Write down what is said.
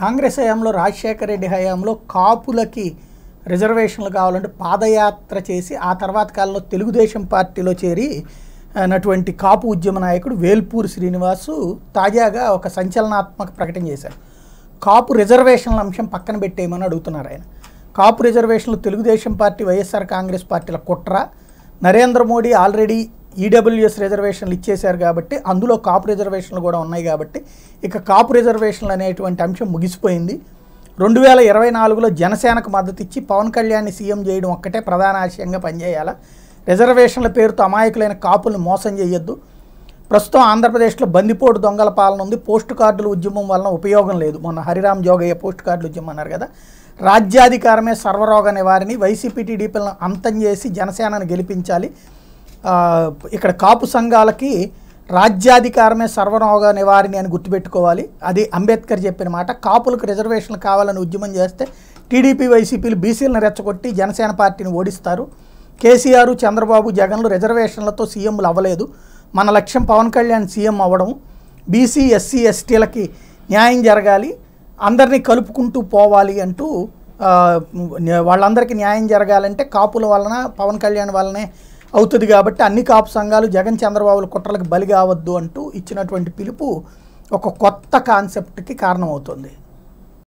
కాంగ్రెస్ హయాంలో రాజశేఖర రెడ్డి హయాంలో కాపులకి రిజర్వేషన్లు కావాలంటే పాదయాత్ర చేసి ఆ తర్వాత కాలంలో తెలుగుదేశం పార్టీలో చేరి అన్నటువంటి కాపు ఉద్యమ నాయకుడు వేల్పూరి శ్రీనివాసు తాజాగా ఒక సంచలనాత్మక ప్రకటన చేశారు కాపు రిజర్వేషన్ల అంశం పక్కన పెట్టేయమని అడుగుతున్నారు ఆయన కాపు రిజర్వేషన్లు తెలుగుదేశం పార్టీ వైఎస్ఆర్ కాంగ్రెస్ పార్టీల కుట్ర Narendra Modi already EWS e రిజర్వేషన్లు ఇచ్చేశారు కాబట్టి అందులో కాపు రిజర్వేషన్లు కూడా ఉన్నాయి కాబట్టి ఇక కాపు రిజర్వేషన్లు అనేటువంటి అంశం ముగిసిపోయింది రెండు వేల ఇరవై నాలుగులో జనసేనకు మద్దతు ఇచ్చి పవన్ కళ్యాణ్ని సీఎం చేయడం ఒక్కటే ప్రధాన ఆశయంగా పనిచేయాలా రిజర్వేషన్ల పేరుతో అమాయకులైన కాపుల్ని మోసం చేయొద్దు ప్రస్తుతం ఆంధ్రప్రదేశ్లో బందిపోటు దొంగల పాలన ఉంది పోస్ట్ కార్డుల ఉద్యమం వలన ఉపయోగం లేదు మొన్న హరిరామ్ జోగయ్య పోస్ట్ కార్డుల ఉద్యమం అన్నారు కదా రాజ్యాధికారమే సర్వరోగ నివారిణి వైసీపీ టీడీపీలను అంతం చేసి జనసేనను గెలిపించాలి ఇక్కడ కాపు సంఘాలకి రాజ్యాధికారమే సర్వరోగ నివారిణి అని గుర్తుపెట్టుకోవాలి అది అంబేద్కర్ చెప్పిన మాట కాపులకు రిజర్వేషన్లు కావాలని ఉద్యమం చేస్తే టీడీపీ వైసీపీలు బీసీలను రెచ్చగొట్టి జనసేన పార్టీని ఓడిస్తారు కేసీఆర్ చంద్రబాబు జగన్లు రిజర్వేషన్లతో సీఎంలు అవ్వలేదు మన లక్ష్యం పవన్ కళ్యాణ్ సీఎం అవ్వడం బీసీ ఎస్సీ ఎస్టీలకి న్యాయం జరగాలి అందరినీ కలుపుకుంటూ పోవాలి అంటూ వాళ్ళందరికీ న్యాయం జరగాలంటే కాపుల వలన పవన్ కళ్యాణ్ వల్లనే అవుతుంది కాబట్టి అన్ని కాపు సంఘాలు జగన్ చంద్రబాబుల కుట్రలకు బలి కావద్దు అంటూ ఇచ్చినటువంటి పిలుపు ఒక కొత్త కాన్సెప్ట్కి కారణమవుతుంది